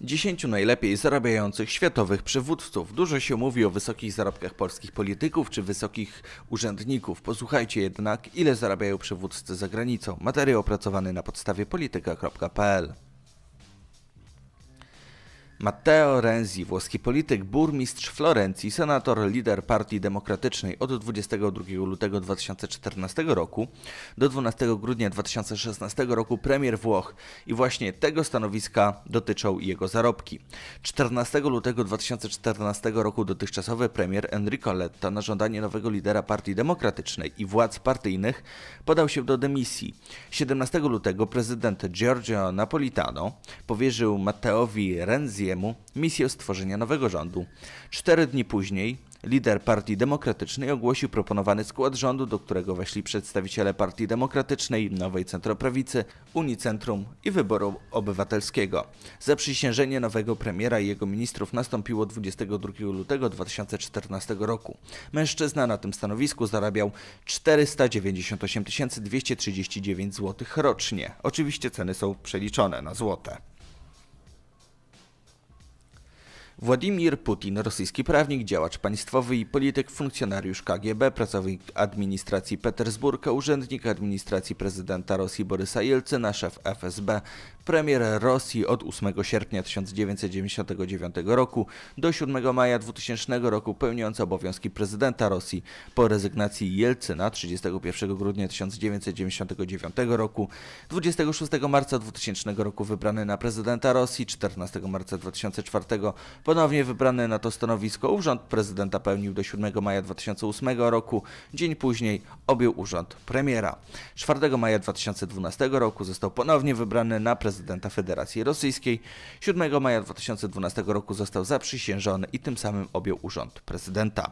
10 najlepiej zarabiających światowych przywódców. Dużo się mówi o wysokich zarobkach polskich polityków czy wysokich urzędników. Posłuchajcie jednak, ile zarabiają przywódcy za granicą. Materiał opracowany na podstawie polityka.pl Matteo Renzi, włoski polityk, burmistrz Florencji, senator, lider Partii Demokratycznej od 22 lutego 2014 roku do 12 grudnia 2016 roku premier Włoch i właśnie tego stanowiska dotyczą jego zarobki. 14 lutego 2014 roku dotychczasowy premier Enrico Letta na żądanie nowego lidera Partii Demokratycznej i władz partyjnych podał się do dymisji. 17 lutego prezydent Giorgio Napolitano powierzył Matteowi Renzi Kerry'emu misję stworzenia nowego rządu. Cztery dni później lider Partii Demokratycznej ogłosił proponowany skład rządu, do którego weszli przedstawiciele Partii Demokratycznej, Nowej Centroprawicy, Unii Centrum i Wyboru Obywatelskiego. Zaprzysiężenie nowego premiera i jego ministrów nastąpiło 22 lutego 2014 roku. Mężczyzna na tym stanowisku zarabiał 498 239 zł rocznie. Oczywiście ceny są przeliczone na złote. Władimir Putin, rosyjski prawnik, działacz państwowy i polityk, funkcjonariusz KGB, pracownik administracji Petersburga, urzędnik administracji prezydenta Rosji Borysa Jelcyna, szef FSB, premier Rosji od 8 sierpnia 1999 roku do 7 maja 2000 roku pełniący obowiązki prezydenta Rosji. Po rezygnacji Jelcyna 31 grudnia 1999 roku, 26 marca 2000 roku wybrany na prezydenta Rosji, 14 marca 2004 Ponownie wybrany na to stanowisko urząd prezydenta pełnił do 7 maja 2008 roku. Dzień później objął urząd premiera. 4 maja 2012 roku został ponownie wybrany na prezydenta Federacji Rosyjskiej. 7 maja 2012 roku został zaprzysiężony i tym samym objął urząd prezydenta.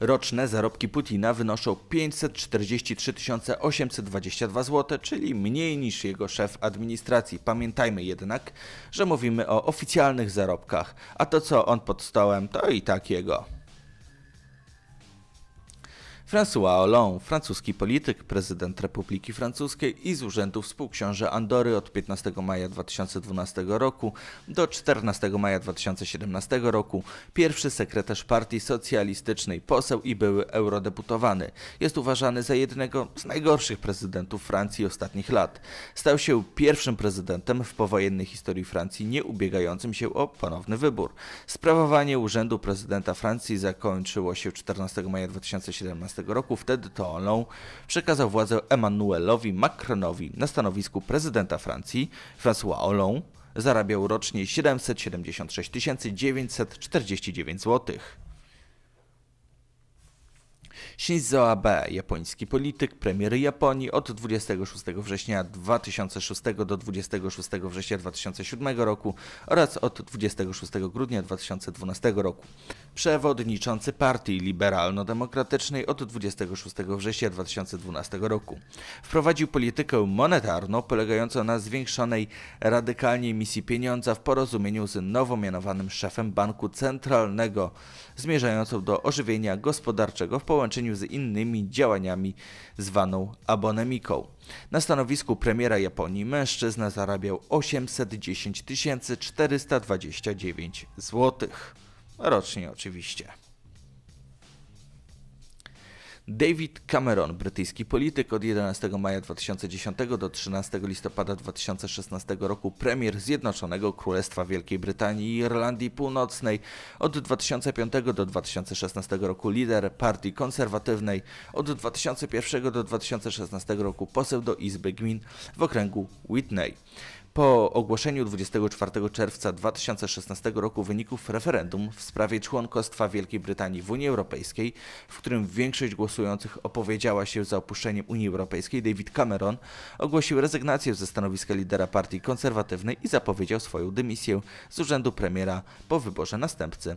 Roczne zarobki Putina wynoszą 543 822 zł, czyli mniej niż jego szef administracji. Pamiętajmy jednak, że mówimy o oficjalnych zarobkach, a to co on pod stołem, to i tak jego. François Hollande, francuski polityk, prezydent Republiki Francuskiej i z urzędu współksiąże Andory od 15 maja 2012 roku do 14 maja 2017 roku, pierwszy sekretarz Partii Socjalistycznej, poseł i były eurodeputowany. Jest uważany za jednego z najgorszych prezydentów Francji ostatnich lat. Stał się pierwszym prezydentem w powojennej historii Francji nie ubiegającym się o ponowny wybór. Sprawowanie urzędu prezydenta Francji zakończyło się 14 maja 2017 2015 roku. Wtedy to Hollande przekazał władzę Emmanuelowi Macronowi na stanowisku prezydenta Francji. François Hollande zarabiał rocznie 776 949 złotych. Shinzo Abe, japoński polityk, premier Japonii od 26 września 2006 do 26 września 2007 roku oraz od 26 grudnia 2012 roku. Przewodniczący Partii Liberalno-Demokratycznej od 26 września 2012 roku. Wprowadził politykę monetarną polegającą na zwiększonej radykalnie emisji pieniądza w porozumieniu z nowo mianowanym szefem Banku Centralnego, zmierzającą do ożywienia gospodarczego w połączeniu połączeniu z innymi działaniami zwaną abonemiką. Na stanowisku premiera Japonii mężczyzna zarabiał 810 429 zł. Rocznie oczywiście. David Cameron, brytyjski polityk od 11 maja 2010 do 13 listopada 2016 roku premier Zjednoczonego Królestwa Wielkiej Brytanii i Irlandii Północnej, od 2005 do 2016 roku lider partii konserwatywnej, od 2001 do 2016 roku poseł do Izby Gmin w okręgu Whitney po ogłoszeniu 24 czerwca 2016 roku wyników referendum w sprawie członkostwa Wielkiej Brytanii w Unii Europejskiej, w którym większość głosujących opowiedziała się za opuszczeniem Unii Europejskiej, David Cameron ogłosił rezygnację ze stanowiska lidera partii konserwatywnej i zapowiedział swoją dymisję z urzędu premiera po wyborze następcy.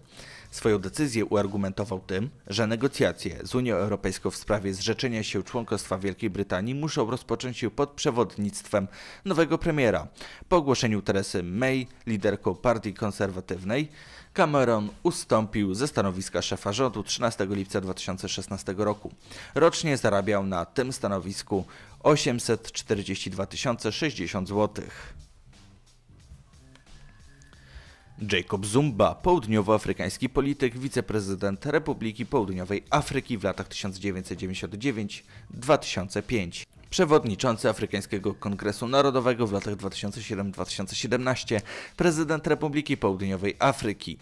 Swoją decyzję uargumentował tym, że negocjacje z Unią Europejską w sprawie zrzeczenia się członkostwa Wielkiej Brytanii muszą rozpocząć się pod przewodnictwem nowego premiera. Po ogłoszeniu Teresy May liderką partii konserwatywnej, Cameron ustąpił ze stanowiska szefa rządu 13 lipca 2016 roku. Rocznie zarabiał na tym stanowisku 842 060 zł. Jacob Zumba, południowoafrykański polityk, wiceprezydent Republiki Południowej Afryki w latach 1999-2005 przewodniczący Afrykańskiego Kongresu Narodowego w latach 2007-2017, prezydent Republiki Południowej Afryki.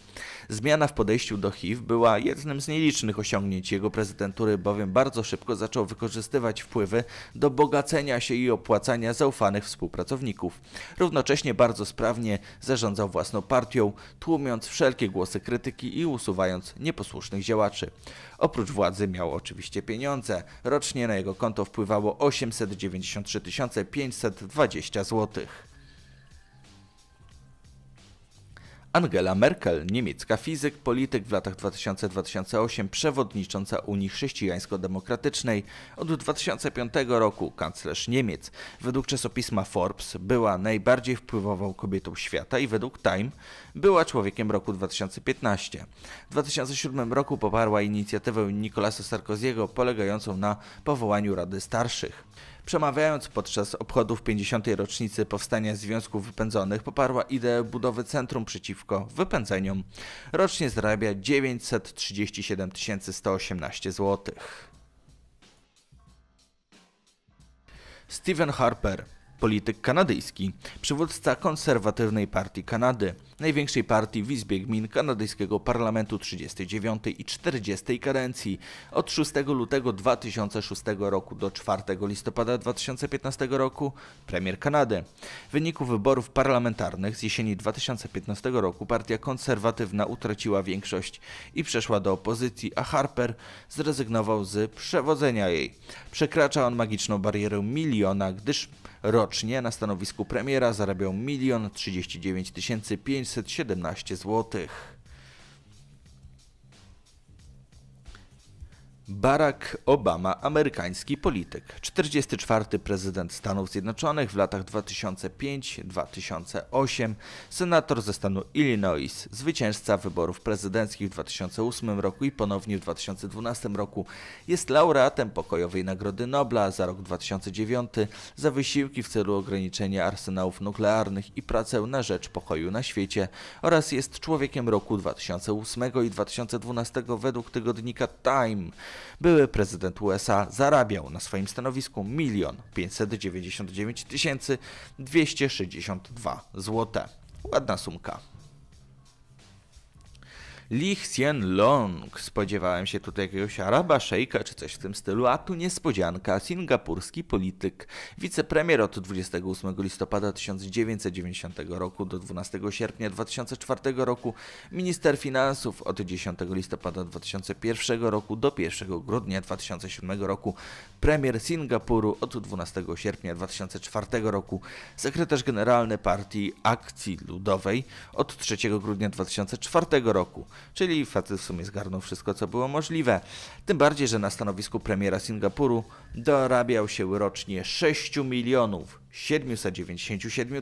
Zmiana w podejściu do HIV była jednym z nielicznych osiągnięć jego prezydentury, bowiem bardzo szybko zaczął wykorzystywać wpływy do bogacenia się i opłacania zaufanych współpracowników. Równocześnie bardzo sprawnie zarządzał własną partią, tłumiąc wszelkie głosy krytyki i usuwając nieposłusznych działaczy. Oprócz władzy miał oczywiście pieniądze. Rocznie na jego konto wpływało 800 593 520 zł. Angela Merkel, niemiecka fizyk, polityk w latach 2000-2008, przewodnicząca Unii Chrześcijańsko-Demokratycznej, od 2005 roku kanclerz Niemiec. Według czasopisma Forbes była najbardziej wpływową kobietą świata i według Time była człowiekiem roku 2015. W 2007 roku poparła inicjatywę Nicolasa Sarkoziego polegającą na powołaniu Rady Starszych. Przemawiając podczas obchodów 50. rocznicy powstania Związków Wypędzonych, poparła ideę budowy Centrum Przeciwko Wypędzeniom. Rocznie zarabia 937 118 zł. Stephen Harper polityk kanadyjski, przywódca konserwatywnej partii Kanady, największej partii w Izbie Gmin kanadyjskiego parlamentu 39 i 40 kadencji od 6 lutego 2006 roku do 4 listopada 2015 roku premier Kanady. W wyniku wyborów parlamentarnych z jesieni 2015 roku partia konserwatywna utraciła większość i przeszła do opozycji, a Harper zrezygnował z przewodzenia jej. Przekracza on magiczną barierę miliona, gdyż Rocznie na stanowisku premiera zarabiał 1 039 517 złotych. Barack Obama, amerykański polityk, 44. prezydent Stanów Zjednoczonych w latach 2005-2008, senator ze stanu Illinois, zwycięzca wyborów prezydenckich w 2008 roku i ponownie w 2012 roku, jest laureatem pokojowej Nagrody Nobla za rok 2009 za wysiłki w celu ograniczenia arsenałów nuklearnych i pracę na rzecz pokoju na świecie oraz jest człowiekiem roku 2008 i 2012 według tygodnika Time były prezydent USA zarabiał na swoim stanowisku 1 599 262 zł. Ładna sumka. Li Hsien Long. Spodziewałem się tutaj jakiegoś Araba, szejka czy coś w tym stylu, a tu niespodzianka. Singapurski polityk, wicepremier od 28 listopada 1990 roku do 12 sierpnia 2004 roku, minister finansów od 10 listopada 2001 roku do 1 grudnia 2007 roku, premier Singapuru od 12 sierpnia 2004 roku, sekretarz generalny partii Akcji Ludowej od 3 grudnia 2004 roku, czyli facet w sumie zgarnął wszystko, co było możliwe. Tym bardziej, że na stanowisku premiera Singapuru dorabiał się rocznie 6 milionów 797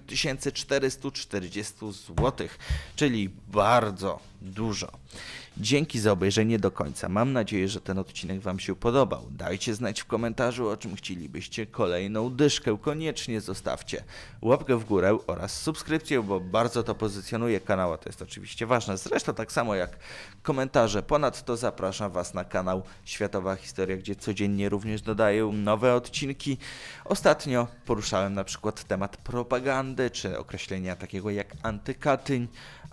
440 zł, czyli bardzo dużo. Dzięki za obejrzenie do końca. Mam nadzieję, że ten odcinek Wam się podobał. Dajcie znać w komentarzu, o czym chcielibyście kolejną dyszkę. Koniecznie zostawcie łapkę w górę oraz subskrypcję, bo bardzo to pozycjonuje kanał, a to jest oczywiście ważne. Zresztą tak samo jak komentarze. Ponadto zapraszam Was na kanał Światowa Historia, gdzie codziennie również dodaję nowe odcinki. Ostatnio poruszałem na przykład temat propagandy czy określenia takiego jak antykatyń,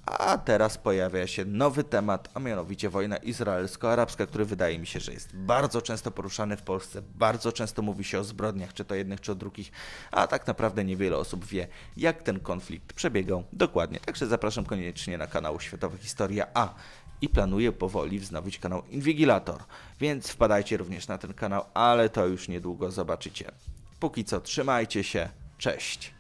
a teraz pojawia się nowy temat, a mianowicie wojna izraelsko-arabska, który wydaje mi się, że jest bardzo często poruszany w Polsce, bardzo często mówi się o zbrodniach, czy to jednych, czy o drugich, a tak naprawdę niewiele osób wie, jak ten konflikt przebiegał dokładnie. Także zapraszam koniecznie na kanał Światowa Historia A i planuję powoli wznowić kanał Inwigilator, więc wpadajcie również na ten kanał, ale to już niedługo zobaczycie. Póki co trzymajcie się, Cześć.